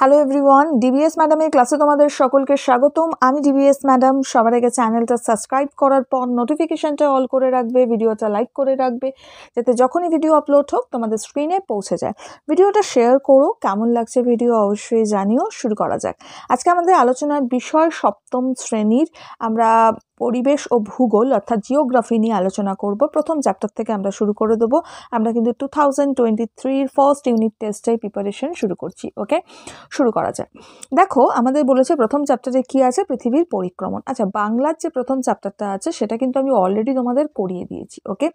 hello everyone DBS ম্যাডামের ক্লাসে তোমাদের সকলকে স্বাগতম আমি ডিবিএস ম্যাডাম সবার আগে চ্যানেলটা সাবস্ক্রাইব করার পর নোটিফিকেশানটা অল করে রাখবে ভিডিওটা লাইক করে রাখবে যাতে যখনই ভিডিও আপলোড হোক তোমাদের স্ক্রিনে পৌঁছে যায় ভিডিওটা শেয়ার করো কেমন লাগছে ভিডিও অবশ্যই জানিও শুরু করা যাক আজকে আমাদের আলোচনার বিষয় সপ্তম শ্রেণীর আমরা পরিবেশ ও ভূগোল অর্থাৎ জিওগ্রাফি নিয়ে আলোচনা করব প্রথম চ্যাপ্টার থেকে আমরা শুরু করে দেবো আমরা কিন্তু টু থাউজেন্ড টোয়েন্টি থ্রির ফার্স্ট ইউনিট টেস্টের প্রিপারেশন শুরু করছি ওকে শুরু করা যায় দেখো আমাদের বলেছে প্রথম চ্যাপ্টারে কি আছে পৃথিবীর পরিক্রমণ আচ্ছা বাংলার যে প্রথম চ্যাপ্টারটা আছে সেটা কিন্তু আমি অলরেডি তোমাদের করিয়ে দিয়েছি ওকে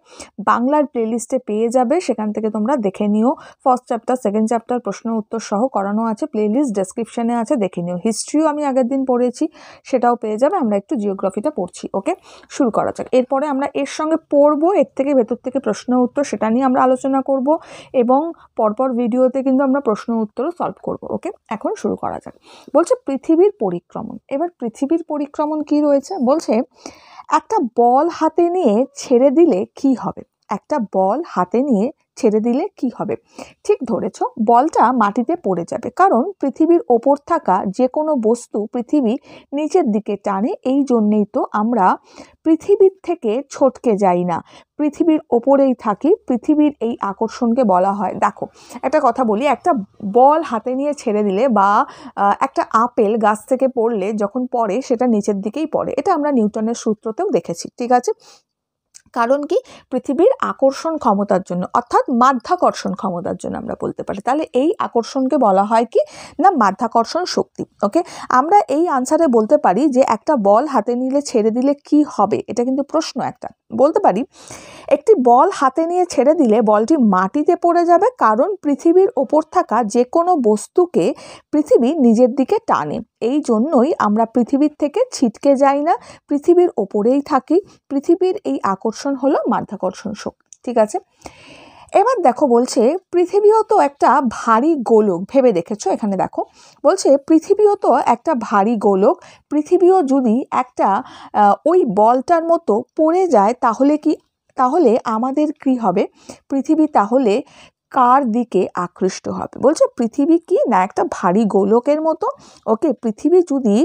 বাংলার প্লেলিস্টে পেয়ে যাবে সেখান থেকে তোমরা দেখে নিও ফার্স্ট চ্যাপ্টার সেকেন্ড চ্যাপ্টার প্রশ্ন উত্তর সহ করানো আছে প্লেলিস্ট ডেসক্রিপশানে আছে দেখে নিও হিস্ট্রিও আমি আগের দিন পড়েছি সেটাও পেয়ে যাবে আমরা একটু জিওগ্রাফিটা পড়ছি দিচ্ছি ওকে শুরু করা যাক এরপরে আমরা এর সঙ্গে পড়বো এর থেকে ভেতর থেকে প্রশ্ন উত্তর সেটা নিয়ে আমরা আলোচনা করব এবং পরপর ভিডিওতে কিন্তু আমরা প্রশ্ন উত্তরও সলভ করব ওকে এখন শুরু করা যাক বলছে পৃথিবীর পরিক্রমণ এবার পৃথিবীর পরিক্রমণ কি রয়েছে বলছে একটা বল হাতে নিয়ে ছেড়ে দিলে কি হবে একটা বল হাতে নিয়ে ছেড়ে দিলে কি হবে ঠিক ধরেছ বলটা মাটিতে পড়ে যাবে কারণ পৃথিবীর ওপর থাকা যে কোনো বস্তু পৃথিবী নিচের দিকে টানে এই জন্যেই তো আমরা পৃথিবীর থেকে ছটকে যাই না পৃথিবীর ওপরেই থাকি পৃথিবীর এই আকর্ষণকে বলা হয় দেখো একটা কথা বলি একটা বল হাতে নিয়ে ছেড়ে দিলে বা একটা আপেল গাছ থেকে পড়লে যখন পড়ে সেটা নিচের দিকেই পড়ে এটা আমরা নিউটনের সূত্রতেও দেখেছি ঠিক আছে কারণ কি পৃথিবীর আকর্ষণ ক্ষমতার জন্য অর্থাৎ মাধ্যাকর্ষণ ক্ষমতার জন্য আমরা বলতে পারি তাহলে এই আকর্ষণকে বলা হয় কি না মাধ্যাকর্ষণ শক্তি ওকে আমরা এই আনসারে বলতে পারি যে একটা বল হাতে নিলে ছেড়ে দিলে কি হবে এটা কিন্তু প্রশ্ন একটা বলতে পারি একটি বল হাতে নিয়ে ছেড়ে দিলে বলটি মাটিতে পড়ে যাবে কারণ পৃথিবীর ওপর থাকা যে কোনো বস্তুকে পৃথিবী নিজের দিকে টানে এই জন্যই আমরা পৃথিবীর থেকে ছিটকে যাই না পৃথিবীর ওপরেই থাকি পৃথিবীর এই আকর্ষণ হলো মাধ্যাকর্ষণ শক্তি ঠিক আছে এবার দেখো বলছে পৃথিবীও তো একটা ভারী গোলক ভেবে দেখেছো এখানে দেখো বলছে পৃথিবীও তো একটা ভারী গোলক পৃথিবীও যদি একটা ওই বলটার মতো পড়ে যায় তাহলে কি তাহলে আমাদের কি হবে পৃথিবী তাহলে কার দিকে আকৃষ্ট হবে বলছে পৃথিবী কি না একটা ভারী গোলকের মতো ওকে পৃথিবী যদি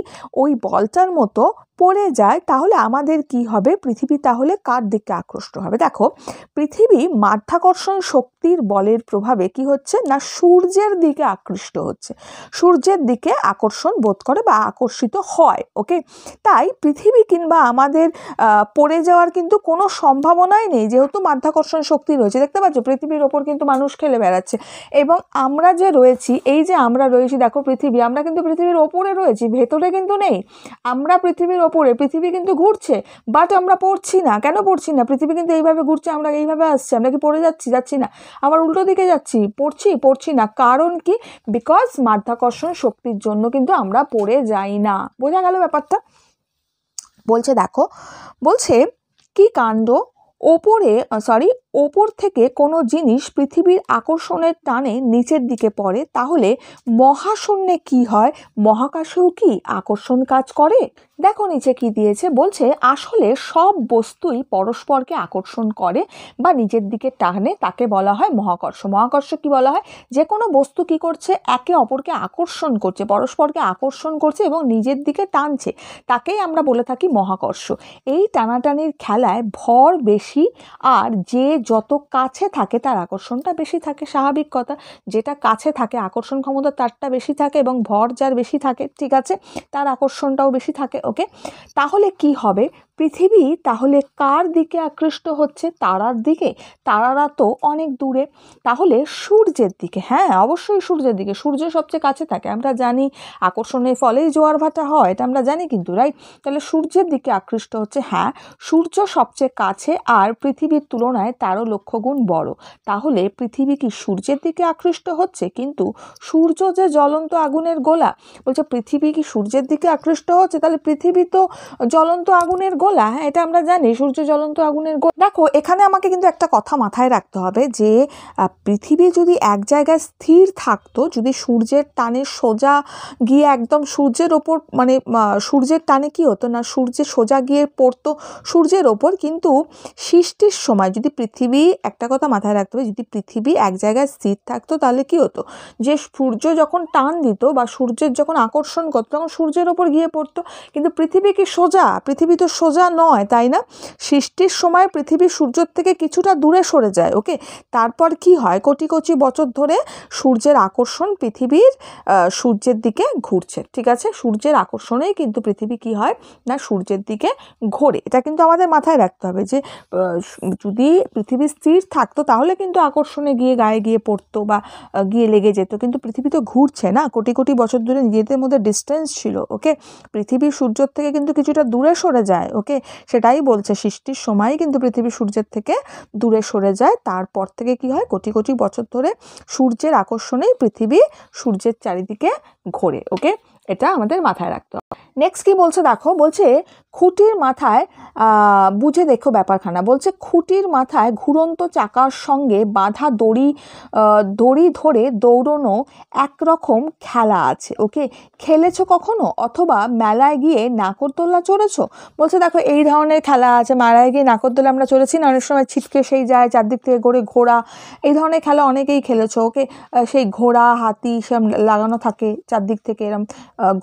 ওই বলটার মতো পড়ে যায় তাহলে আমাদের কি হবে পৃথিবী তাহলে কার দিকে আকৃষ্ট হবে দেখো পৃথিবী মাধ্যাকর্ষণ শক্তির বলের প্রভাবে কি হচ্ছে না সূর্যের দিকে আকৃষ্ট হচ্ছে সূর্যের দিকে আকর্ষণ বোধ করে বা আকর্ষিত হয় ওকে তাই পৃথিবী কিংবা আমাদের পড়ে যাওয়ার কিন্তু কোনো সম্ভাবনাই নেই যেহেতু মাধ্যাকর্ষণ শক্তি রয়েছে দেখতে পাচ্ছ পৃথিবীর ওপর কিন্তু মানুষ খেলে বেড়াচ্ছে এবং আমরা যে রয়েছি এই যে আমরা রয়েছি দেখো পৃথিবী আমরা কিন্তু পৃথিবীর ওপরে রয়েছি ভেতরে কিন্তু নেই আমরা পৃথিবীর ওপরে পৃথিবী কিন্তু ঘুরছে বাট আমরা পড়ছি না কেন পড়ছি না পৃথিবী কিন্তু এইভাবে ঘুরছে আমরা এইভাবে আসছি আমরা কি পড়ে যাচ্ছি যাচ্ছি না আবার উল্টো দিকে যাচ্ছি পড়ছি পড়ছি না কারণ কি বিকজ মাধ্যাকর্ষণ শক্তির জন্য কিন্তু আমরা পড়ে যাই না বোঝা গেল ব্যাপারটা বলছে দেখো বলছে কি কাণ্ড ওপরে সরি ওপর থেকে কোনো জিনিস পৃথিবীর আকর্ষণের টানে নিচের দিকে পড়ে তাহলে মহাশূন্যে কি হয় মহাকাশেও কি আকর্ষণ কাজ করে দেখো নিচে কি দিয়েছে বলছে আসলে সব বস্তুই পরস্পরকে আকর্ষণ করে বা নিজের দিকে টানে তাকে বলা হয় মহাকর্ষ মহাকর্ষ কি বলা হয় যে কোনো বস্তু কি করছে একে অপরকে আকর্ষণ করছে পরস্পরকে আকর্ষণ করছে এবং নিজের দিকে টানছে তাকেই আমরা বলে থাকি মহাকর্ষ এই টানাটানির খেলায় ভর বেশি বেশি আর যে যত কাছে থাকে তার আকর্ষণটা বেশি থাকে স্বাভাবিক কথা যেটা কাছে থাকে আকর্ষণ ক্ষমতা তারটা বেশি থাকে এবং ভর যার বেশি থাকে ঠিক আছে তার আকর্ষণটাও বেশি থাকে ওকে তাহলে কি হবে পৃথিবী তাহলে কার দিকে আকৃষ্ট হচ্ছে তারার দিকে তারারা তো অনেক দূরে তাহলে সূর্যের দিকে হ্যাঁ অবশ্যই সূর্যের দিকে সূর্য সবচেয়ে কাছে থাকে আমরা জানি আকর্ষণের ফলেই জোয়ার ভাটা হয় এটা আমরা জানি কিন্তু রাইট তাহলে সূর্যের দিকে আকৃষ্ট হচ্ছে হ্যাঁ সূর্য সবচেয়ে কাছে আর পৃথিবীর তুলনায় তারও লক্ষ্যগুণ বড় তাহলে পৃথিবী কি সূর্যের দিকে আকৃষ্ট হচ্ছে কিন্তু সূর্য যে জ্বলন্ত আগুনের গোলা বলছে পৃথিবী কি সূর্যের দিকে আকৃষ্ট হচ্ছে তাহলে পৃথিবী তো জ্বলন্ত আগুনের গোলা এটা আমরা জানি সূর্য জ্বলন্ত আগুনের গোলা দেখো এখানে আমাকে কিন্তু একটা কথা মাথায় রাখতে হবে যে পৃথিবী যদি এক জায়গায় স্থির থাকতো যদি সূর্যের টানে সোজা গিয়ে একদম সূর্যের ওপর মানে সূর্যের টানে কি হতো না সূর্যে সোজা গিয়ে পড়তো সূর্যের ওপর কিন্তু সৃষ্টির সময় যদি পৃথিবী একটা কথা মাথায় রাখতে হবে যদি পৃথিবী এক জায়গায় স্থির থাকতো তাহলে কি হতো যে সূর্য যখন টান দিত বা সূর্যের যখন আকর্ষণ করতো তখন সূর্যের ওপর গিয়ে পড়তো কিন্তু পৃথিবী কি সোজা পৃথিবী তো সোজা সোজা নয় তাই না সৃষ্টির সময় পৃথিবী সূর্যের থেকে কিছুটা দূরে সরে যায় ওকে তারপর কি হয় কোটি কোটি বছর ধরে সূর্যের আকর্ষণ পৃথিবীর সূর্যের দিকে ঘুরছে ঠিক আছে সূর্যের আকর্ষণেই কিন্তু পৃথিবী কি হয় না সূর্যের দিকে ঘোরে এটা কিন্তু আমাদের মাথায় রাখতে হবে যে যদি পৃথিবী স্থির থাকতো তাহলে কিন্তু আকর্ষণে গিয়ে গায়ে গিয়ে পড়তো বা গিয়ে লেগে যেত কিন্তু পৃথিবী তো ঘুরছে না কোটি কোটি বছর ধরে নিজেদের মধ্যে ডিস্টেন্স ছিল ওকে পৃথিবী সূর্যর থেকে কিন্তু কিছুটা দূরে সরে যায় ওকে সেটাই বলছে সৃষ্টির সময় কিন্তু পৃথিবী সূর্যের থেকে দূরে সরে যায় তারপর থেকে কি হয় কোটি কোটি বছর ধরে সূর্যের আকর্ষণেই পৃথিবী সূর্যের চারিদিকে ঘোরে ওকে এটা আমাদের মাথায় রাখতে হবে নেক্সট কী বলছে দেখো বলছে খুঁটির মাথায় বুঝে দেখো ব্যাপারখানা বলছে খুঁটির মাথায় ঘুরন্ত চাকার সঙ্গে বাঁধা দড়ি দড়ি ধরে দৌড়নো একরকম খেলা আছে ওকে খেলেছো কখনো অথবা মেলায় গিয়ে নাকরদোল্লা চড়েছো বলছে দেখো এই ধরনের খেলা আছে মেলায় গিয়ে নাকরদোল্লা আমরা চড়েছি না অনেক সময় ছিটকে সেই যায় চারদিক থেকে ঘোরে ঘোড়া এই ধরনের খেলা অনেকেই খেলেছো ওকে সেই ঘোড়া হাতি সে লাগানো থাকে চারদিক থেকে এরম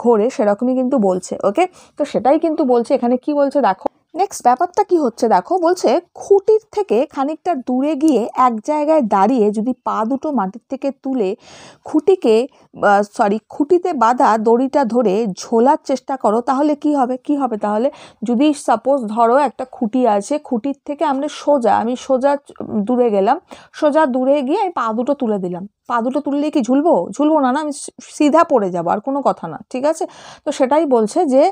ঘোরে সেরকমই কিন্তু বলছে ওকে তো সেটাই কিন্তু বলছে এখানে কি বলছে দেখো নেক্সট ব্যাপারটা কি হচ্ছে দেখো বলছে খুঁটির থেকে খানিকটা দূরে গিয়ে এক জায়গায় দাঁড়িয়ে যদি পা দুটো মাটির থেকে তুলে খুঁটিকে সরি খুঁটিতে বাঁধা দড়িটা ধরে ঝোলার চেষ্টা করো তাহলে কি হবে কি হবে তাহলে যদি সাপোজ ধরো একটা খুঁটি আছে খুঁটির থেকে আমরা সোজা আমি সোজা দূরে গেলাম সোজা দূরে গিয়ে আমি পা দুটো তুলে দিলাম পা দুটো তুললে কি ঝুলবো ঝুলবো না না আমি সিধা পড়ে যাবো আর কোনো কথা না ঠিক আছে তো সেটাই বলছে যে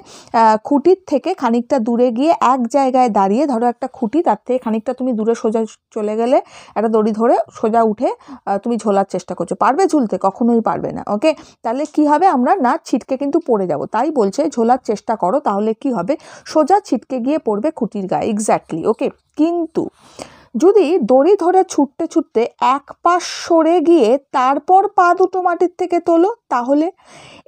খুঁটির থেকে খানিকটা দূরে গিয়ে এক জায়গায় দাঁড়িয়ে ধরো একটা খুঁটি তার থেকে খানিকটা তুমি দূরে সোজা চলে গেলে একটা দড়ি ধরে সোজা উঠে তুমি ঝোলার চেষ্টা করছো পারবে ঝুলতে কখনোই পারবে না ওকে তাহলে কি হবে আমরা না ছিটকে কিন্তু পড়ে যাব তাই বলছে ঝোলার চেষ্টা করো তাহলে কি হবে সোজা ছিটকে গিয়ে পড়বে খুঁটির গায়ে এক্স্যাক্টলি ওকে কিন্তু যদি দড়ি ধরে ছুটতে ছুটতে এক পাশ সরে গিয়ে তারপর পা দুটো মাটির থেকে তোলো তাহলে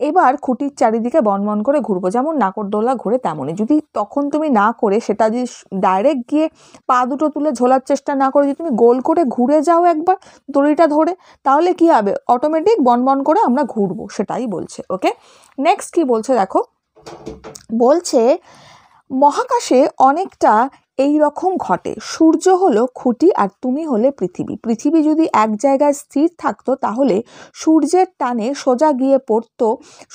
এবার খুঁটির চারিদিকে বনবন করে ঘুরবো যেমন নাকরদোলা ঘুরে তেমনই যদি তখন তুমি না করে সেটা যদি ডাইরেক্ট গিয়ে পা দুটো তুলে ঝোলার চেষ্টা না করে যদি তুমি গোল করে ঘুরে যাও একবার দড়িটা ধরে তাহলে কি হবে অটোমেটিক বনবন করে আমরা ঘুরবো সেটাই বলছে ওকে নেক্সট কি বলছে দেখো বলছে মহাকাশে অনেকটা এই রকম ঘটে সূর্য হলো খুঁটি আর তুমি হলে পৃথিবী পৃথিবী যদি এক জায়গায় স্থির থাকতো তাহলে সূর্যের টানে সোজা গিয়ে পড়তো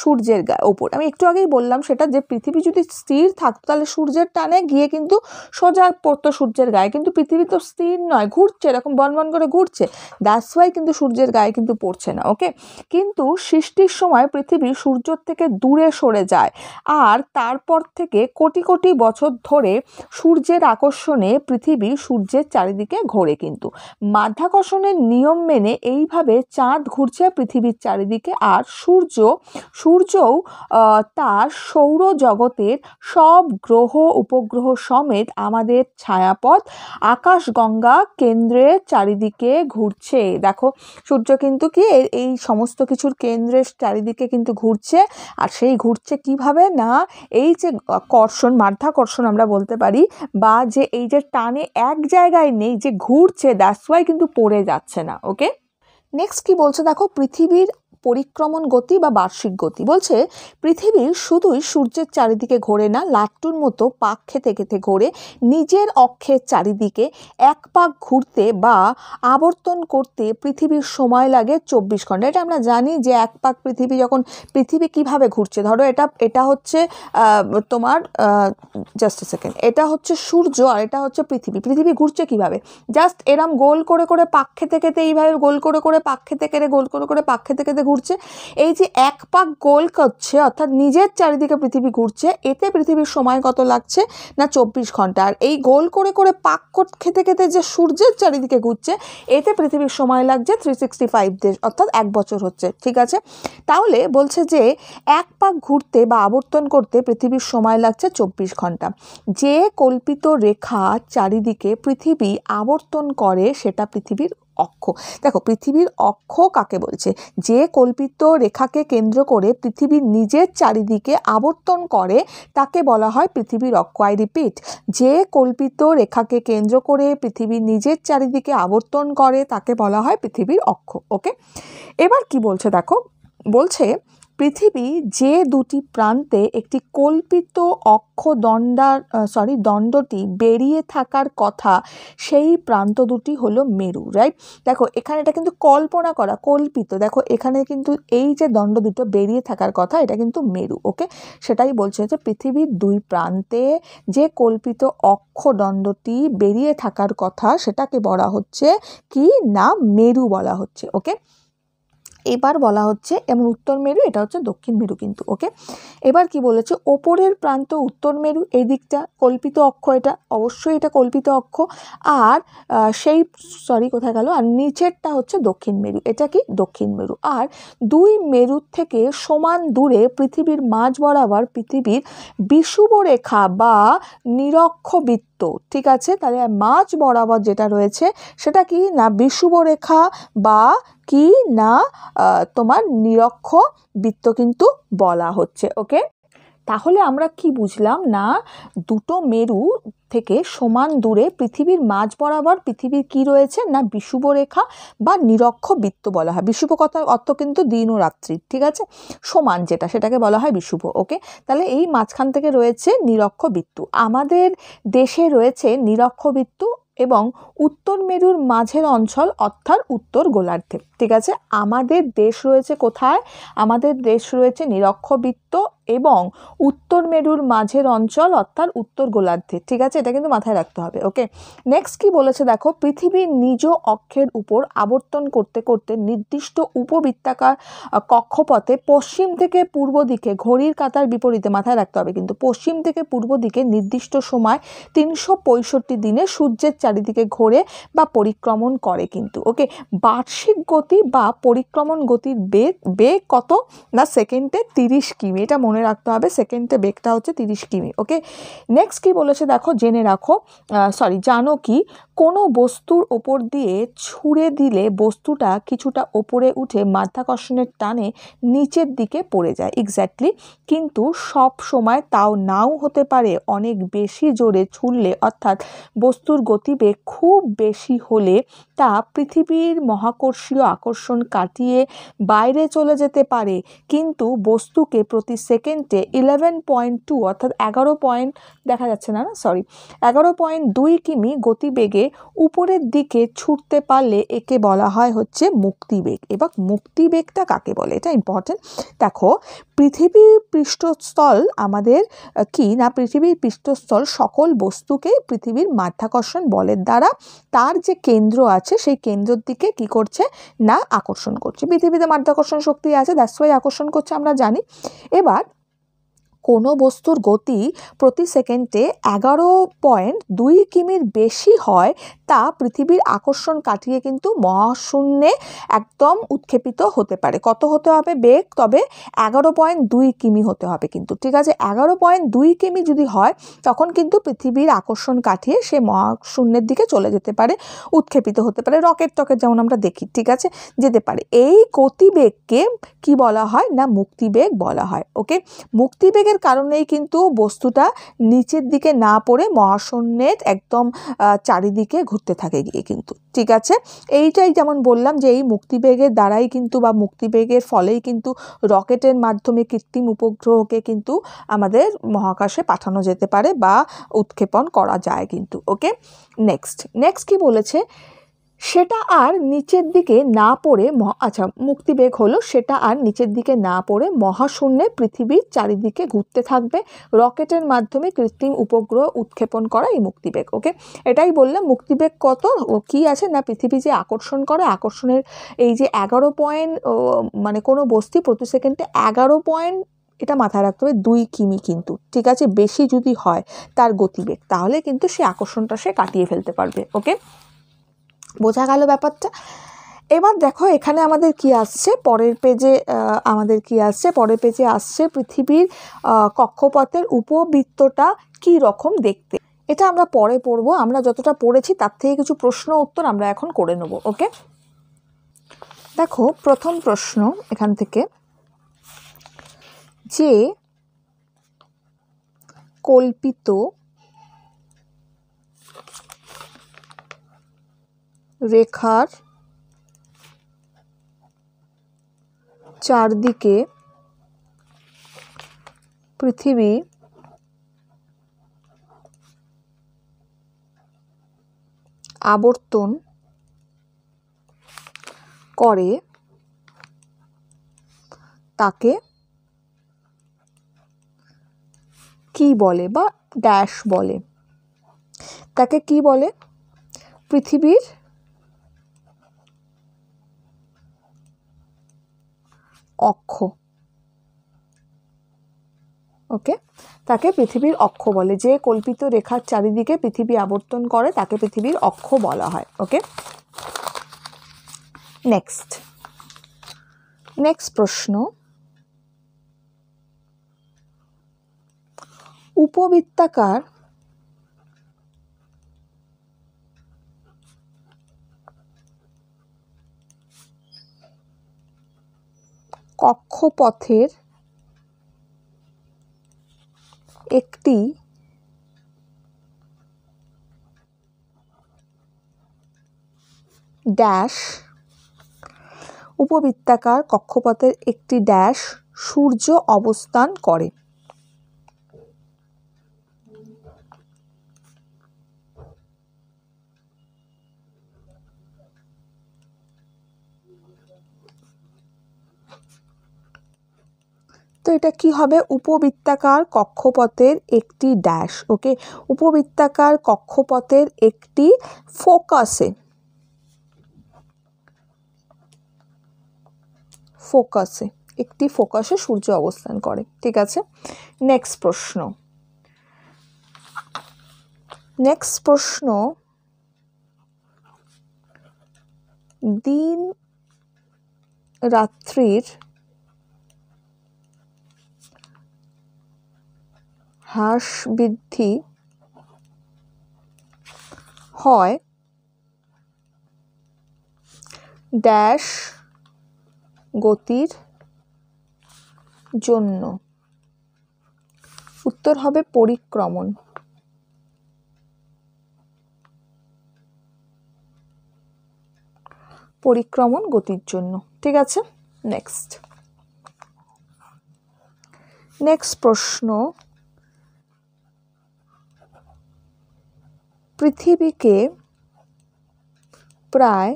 সূর্যের ওপর আমি একটু আগেই বললাম সেটা যে পৃথিবী যদি স্থির থাকতো তাহলে সূর্যের টানে গিয়ে কিন্তু সোজা পড়তো সূর্যের গায়ে কিন্তু পৃথিবী তো স্থির নয় ঘুরছে এরকম বনবন করে ঘুরছে দাসওয়াই কিন্তু সূর্যের গায়ে কিন্তু পড়ছে না ওকে কিন্তু সৃষ্টির সময় পৃথিবী সূর্যর থেকে দূরে সরে যায় আর তারপর থেকে কোটি কোটি বছর ধরে সূর্যের আকর্ষণে পৃথিবী সূর্যের চারিদিকে ঘোরে কিন্তু মাধ্যাকর্ষণের নিয়ম মেনে এইভাবে চাঁদ ঘুরছে পৃথিবীর চারিদিকে আর সূর্য সূর্যও তার সৌর জগতের সব গ্রহ উপগ্রহ সমেত আমাদের ছায়াপথ আকাশগঙ্গা কেন্দ্রের চারিদিকে ঘুরছে দেখো সূর্য কিন্তু কি এই সমস্ত কিছুর কেন্দ্রের চারিদিকে কিন্তু ঘুরছে আর সেই ঘুরছে কিভাবে না এই যে কর্ষণ মাধ্যাকর্ষণ আমরা বলতে পারি বা যে এই যে টানে এক জায়গায় নেই যে ঘুরছে দ্যাটস ওয়াই কিন্তু পড়ে যাচ্ছে না ওকে নেক্সট কি বলছে দেখো পৃথিবীর পরিক্রমণ গতি বা বার্ষিক গতি বলছে পৃথিবী শুধুই সূর্যের চারিদিকে ঘোরে না লাট্টুর মতো পাক খেতে খেতে ঘোরে নিজের অক্ষের চারিদিকে এক পাক ঘুরতে বা আবর্তন করতে পৃথিবীর সময় লাগে চব্বিশ ঘন্টা এটা আমরা জানি যে এক পাক পৃথিবী যখন পৃথিবী কিভাবে ঘুরছে ধরো এটা এটা হচ্ছে তোমার জাস্ট সেকেন্ড এটা হচ্ছে সূর্য আর এটা হচ্ছে পৃথিবী পৃথিবী ঘুরছে কিভাবে জাস্ট এরম গোল করে করে পাক খেতে খেতে এইভাবে গোল করে করে পাক খেতে খেতে গোল করে করে পাক খেতে খেতে ঘুর ঘুরছে এই যে এক পাক গোল করছে অর্থাৎ নিজের চারিদিকে পৃথিবী ঘুরছে এতে পৃথিবীর সময় কত লাগছে না চব্বিশ ঘন্টা আর এই গোল করে করে পাক খেতে খেতে যে সূর্যের চারিদিকে ঘুরছে এতে পৃথিবীর সময় লাগছে থ্রি সিক্সটি ফাইভ ডেজ অর্থাৎ এক বছর হচ্ছে ঠিক আছে তাহলে বলছে যে এক পাক ঘুরতে বা আবর্তন করতে পৃথিবীর সময় লাগছে চব্বিশ ঘন্টা যে কল্পিত রেখা চারিদিকে পৃথিবী আবর্তন করে সেটা পৃথিবীর অক্ষ দেখো পৃথিবীর অক্ষ কাকে বলছে যে কল্পিত রেখাকে কেন্দ্র করে পৃথিবীর নিজের চারিদিকে আবর্তন করে তাকে বলা হয় পৃথিবীর অক্ষ আই রিপিট যে কল্পিত রেখাকে কেন্দ্র করে পৃথিবীর নিজের চারিদিকে আবর্তন করে তাকে বলা হয় পৃথিবীর অক্ষ ওকে এবার কি বলছে দেখো বলছে পৃথিবী যে দুটি প্রান্তে একটি কল্পিত দণ্ডার সরি দণ্ডটি বেরিয়ে থাকার কথা সেই প্রান্ত দুটি হলো মেরু রাইট দেখো এখানে এটা কিন্তু কল্পনা করা কল্পিত দেখো এখানে কিন্তু এই যে দণ্ড দুটো বেরিয়ে থাকার কথা এটা কিন্তু মেরু ওকে সেটাই বলছে যে পৃথিবীর দুই প্রান্তে যে কল্পিত অক্ষদণ্ডটি বেরিয়ে থাকার কথা সেটাকে বলা হচ্ছে কি না মেরু বলা হচ্ছে ওকে এবার বলা হচ্ছে এবং উত্তর মেরু এটা হচ্ছে দক্ষিণ মেরু কিন্তু ওকে এবার কি বলেছে ওপরের প্রান্ত উত্তর মেরু এই দিকটা কল্পিত অক্ষ এটা অবশ্যই এটা কল্পিত অক্ষ আর সেই সরি কোথায় গেল আর নিচেরটা হচ্ছে দক্ষিণ মেরু এটা কি দক্ষিণ মেরু আর দুই মেরু থেকে সমান দূরে পৃথিবীর মাঝ বরাবর পৃথিবীর বিষুব রেখা বা নিরক্ষবৃত্ত তো ঠিক আছে তাহলে মাঝ বরাবর যেটা রয়েছে সেটা কি না বিষুবরেখা বা কি না তোমার নিরক্ষ বৃত্ত কিন্তু বলা হচ্ছে ওকে তাহলে আমরা কি বুঝলাম না দুটো মেরু থেকে সমান দূরে পৃথিবীর মাঝ বরাবর পৃথিবীর কি রয়েছে না বিশুভ রেখা বা নিরক্ষ বৃত্ত বলা হয় বিশুভ কথার অর্থ কিন্তু দিন ও রাত্রি ঠিক আছে সমান যেটা সেটাকে বলা হয় বিশুভ ওকে তাহলে এই মাঝখান থেকে রয়েছে নিরক্ষ বৃত্ত আমাদের দেশে রয়েছে নিরক্ষ বৃত্ত এবং উত্তর মেরুর মাঝের অঞ্চল অর্থাৎ উত্তর গোলার্ধে ঠিক আছে আমাদের দেশ রয়েছে কোথায় আমাদের দেশ রয়েছে নিরক্ষবৃত্ত এবং উত্তর মেরুর মাঝের অঞ্চল অর্থাৎ উত্তর গোলার্ধে ঠিক আছে এটা কিন্তু মাথায় রাখতে হবে ওকে নেক্সট কি বলেছে দেখো পৃথিবীর নিজ অক্ষের উপর আবর্তন করতে করতে নির্দিষ্ট উপবৃত্তাকার কক্ষপথে পশ্চিম থেকে পূর্ব দিকে ঘড়ির কাতার বিপরীতে মাথায় রাখতে হবে কিন্তু পশ্চিম থেকে পূর্ব দিকে নির্দিষ্ট সময় তিনশো দিনে সূর্যের চারিদিকে ঘোরে বা পরিক্রমণ করে কিন্তু ওকে বার্ষিক গতি বা পরিক্রমণ গতির বেগ বেগ কত না সেকেন্ডে তিরিশ কিমি এটা মনে মনে রাখতে হবে সেকেন্ডে বেগটা হচ্ছে তিরিশ কিমি ওকে নেক্সট কি বলেছে দেখো জেনে রাখো সরি জানো কি কোনো বস্তুর ওপর দিয়ে ছুঁড়ে দিলে বস্তুটা কিছুটা ওপরে উঠে মাধ্যাকর্ষণের টানে নিচের দিকে পড়ে যায় এক্স্যাক্টলি কিন্তু সব সময় তাও নাও হতে পারে অনেক বেশি জোরে ছুঁড়লে অর্থাৎ বস্তুর গতিবেগ খুব বেশি হলে তা পৃথিবীর মহাকর্ষীয় আকর্ষণ কাটিয়ে বাইরে চলে যেতে পারে কিন্তু বস্তুকে প্রতি সেকেন্ড সেকেন্ডে ইলেভেন পয়েন্ট টু অর্থাৎ এগারো পয়েন্ট দেখা যাচ্ছে না না সরি এগারো পয়েন্ট দুই কিমি গতিবেগে উপরের দিকে ছুটতে পারলে একে বলা হয় হচ্ছে মুক্তিবেগ এবার মুক্তিবেগটা কাকে বলে এটা ইম্পর্টেন্ট দেখো পৃথিবীর পৃষ্ঠস্থল আমাদের কি না পৃথিবীর পৃষ্ঠস্থল সকল বস্তুকে পৃথিবীর মাধ্যাকর্ষণ বলের দ্বারা তার যে কেন্দ্র আছে সেই কেন্দ্রের দিকে কি করছে না আকর্ষণ করছে পৃথিবীতে মাধ্যাকর্ষণ শক্তি আছে দ্যাটস আকর্ষণ করছে আমরা জানি এবার কোনো বস্তুর গতি প্রতি সেকেন্ডে এগারো পয়েন্ট দুই কিমির বেশি হয় তা পৃথিবীর আকর্ষণ কাটিয়ে কিন্তু মহাশূন্যে একদম উৎক্ষেপিত হতে পারে কত হতে হবে বেগ তবে এগারো পয়েন্ট দুই কিমি হতে হবে কিন্তু ঠিক আছে এগারো পয়েন্ট দুই কিমি যদি হয় তখন কিন্তু পৃথিবীর আকর্ষণ কাটিয়ে সে মহাশূন্যের দিকে চলে যেতে পারে উৎক্ষেপিত হতে পারে রকেট টকেট যেমন আমরা দেখি ঠিক আছে যেতে পারে এই গতিবেগকে কি বলা হয় না মুক্তিবেগ বলা হয় ওকে মুক্তিবেগের গতিবেগের কারণেই কিন্তু বস্তুটা নিচের দিকে না পড়ে মহাশূন্যের একদম চারিদিকে ঘুরতে থাকে গিয়ে কিন্তু ঠিক আছে এইটাই যেমন বললাম যে এই মুক্তিবেগের দ্বারাই কিন্তু বা মুক্তিবেগের ফলেই কিন্তু রকেটের মাধ্যমে কৃত্রিম উপগ্রহকে কিন্তু আমাদের মহাকাশে পাঠানো যেতে পারে বা উৎক্ষেপণ করা যায় কিন্তু ওকে নেক্সট নেক্সট কি বলেছে সেটা আর নিচের দিকে না পড়ে আচ্ছা মুক্তিবেগ হলো সেটা আর নিচের দিকে না পড়ে মহাশূন্যে পৃথিবীর চারিদিকে ঘুরতে থাকবে রকেটের মাধ্যমে কৃত্রিম উপগ্রহ উৎক্ষেপণ করা এই মুক্তিবেগ ওকে এটাই বললাম মুক্তিবেগ কত কি আছে না পৃথিবী যে আকর্ষণ করে আকর্ষণের এই যে এগারো পয়েন্ট মানে কোনো বস্তি প্রতি সেকেন্ডে এগারো পয়েন্ট এটা মাথায় রাখতে হবে দুই কিমি কিন্তু ঠিক আছে বেশি যদি হয় তার গতিবেগ তাহলে কিন্তু সে আকর্ষণটা সে কাটিয়ে ফেলতে পারবে ওকে বোঝা গেল ব্যাপারটা এবার দেখো এখানে আমাদের কি আসছে পরের পেজে আমাদের কি আসছে পরের পেজে আসছে পৃথিবীর কক্ষপথের উপবৃত্তটা কি রকম দেখতে এটা আমরা পরে পড়বো আমরা যতটা পড়েছি তার থেকে কিছু প্রশ্ন উত্তর আমরা এখন করে নেব ওকে দেখো প্রথম প্রশ্ন এখান থেকে যে কল্পিত রেখার চারদিকে পৃথিবী আবর্তন করে তাকে কি বলে বা ড্যাশ বলে তাকে কি বলে পৃথিবীর অক্ষ ওকে তাকে পৃথিবীর অক্ষ বলে যে কল্পিত রেখার চারিদিকে পৃথিবী আবর্তন করে তাকে পৃথিবীর অক্ষ বলা হয় ওকে নেক্সট নেক্সট প্রশ্ন উপবৃত্তাকার কক্ষপথের একটি ড্যাশ উপবৃত্তাকার কক্ষপথের একটি ড্যাশ সূর্য অবস্থান করে তো এটা কি হবে উপবৃত্তাকার কক্ষপথের একটি ড্যাশ ওকে উপবৃত্তাকার কক্ষপথের একটি ফোকাসে ফোকাসে একটি ফোকাসে সূর্য অবস্থান করে ঠিক আছে নেক্সট প্রশ্ন নেক্সট প্রশ্ন দিন রাত্রির হ্রাস বৃদ্ধি হয় ড্যাশ গতির জন্য উত্তর হবে পরিক্রমণ পরিক্রমণ গতির জন্য ঠিক আছে নেক্সট নেক্সট প্রশ্ন পৃথিবীকে প্রায়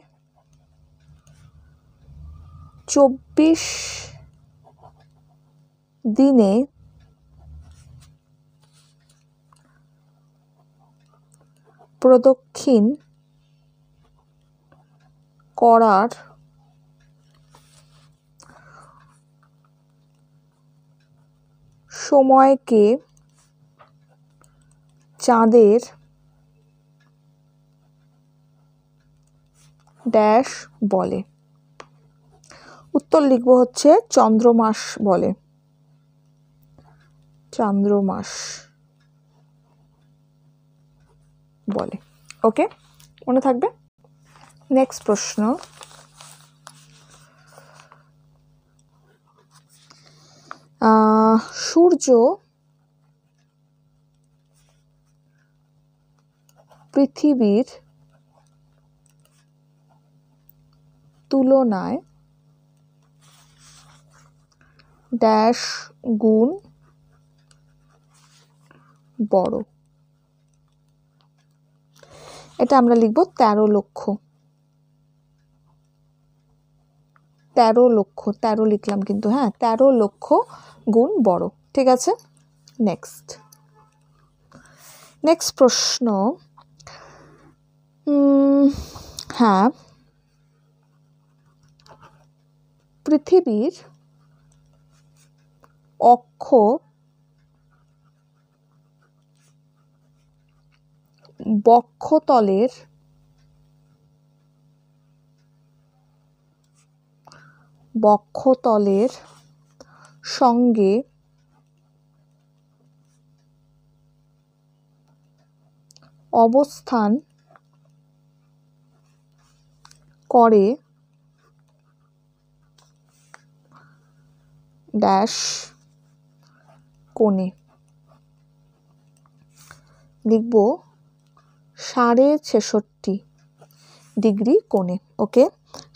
চব্বিশ দিনে প্রদক্ষিণ করার সময়কে চাঁদের ড্যাশ বলে উত্তর লিখব হচ্ছে চন্দ্রমাস বলে চন্দ্রমাস বলে ওকে মনে থাকবে নেক্সট প্রশ্ন সূর্য পৃথিবীর তুলনায় ড্যাশ গুণ বড় এটা আমরা লিখব ১৩ লক্ষ ১৩ লক্ষ ১৩ লিখলাম কিন্তু হ্যাঁ ১৩ লক্ষ গুণ বড় ঠিক আছে নেক্সট নেক্সট প্রশ্ন হ্যাঁ পৃথিবীর অক্ষ বক্ষতলের বক্ষতলের সঙ্গে অবস্থান করে ড্যাশ কোণে লিখব সাড়ে ছেষট্টি ডিগ্রি কোণে ওকে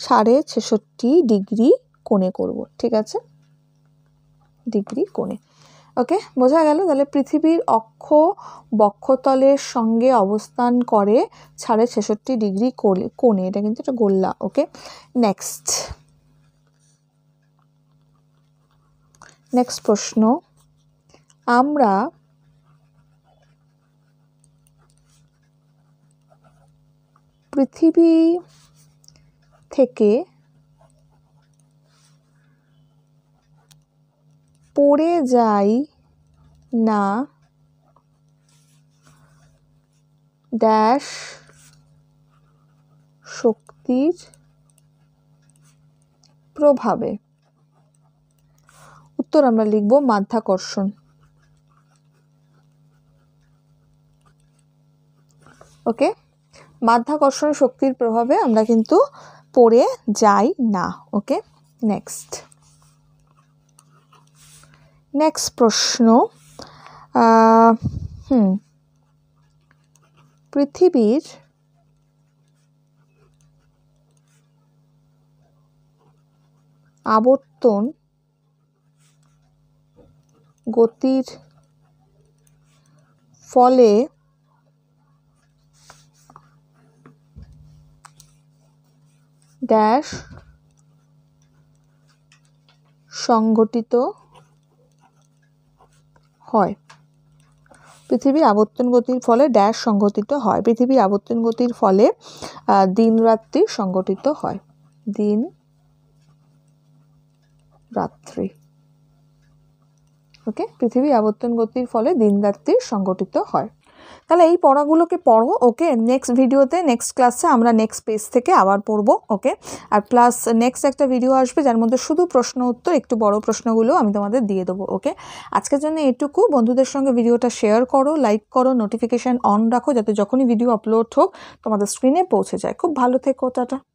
সাড়ে ছেষট্টি ডিগ্রি কোণে করব ঠিক আছে ডিগ্রি কোণে ওকে বোঝা গেল তাহলে পৃথিবীর অক্ষ বক্ষতলের সঙ্গে অবস্থান করে সাড়ে ছেষট্টি ডিগ্রি কোণে এটা কিন্তু একটা গোল্লা ওকে নেক্সট নেক্সট প্রশ্ন আমরা পৃথিবী থেকে পড়ে যাই না ড্যাশ শক্তির প্রভাবে উত্তর আমরা লিখব মাধ্যাকর্ষণ ওকে মাধ্যাকর্ষণ শক্তির প্রভাবে আমরা কিন্তু পড়ে যাই না ওকে নেক্সট নেক্সট প্রশ্ন হুম পৃথিবীর আবর্তন গতির ফলে ড্যাশ সংগঠিত হয় পৃথিবী আবর্তন গতির ফলে ড্যাশ সংগঠিত হয় পৃথিবী আবর্তন গতির ফলে দিন রাত্রি সংগঠিত হয় দিন রাত্রি ওকে পৃথিবী আবর্তন গতির ফলে দিন রাত্রি সংগঠিত হয় তাহলে এই পড়াগুলোকে পড়ো ওকে নেক্সট ভিডিওতে নেক্সট ক্লাসে আমরা নেক্সট পেজ থেকে আবার পড়ব ওকে আর প্লাস নেক্সট একটা ভিডিও আসবে যার মধ্যে শুধু প্রশ্ন উত্তর একটু বড় প্রশ্নগুলো আমি তোমাদের দিয়ে দেবো ওকে আজকের জন্য এটুকু বন্ধুদের সঙ্গে ভিডিওটা শেয়ার করো লাইক করো নোটিফিকেশান অন রাখো যাতে যখনই ভিডিও আপলোড হোক তোমাদের স্ক্রিনে পৌঁছে যায় খুব ভালো থেকো টাটা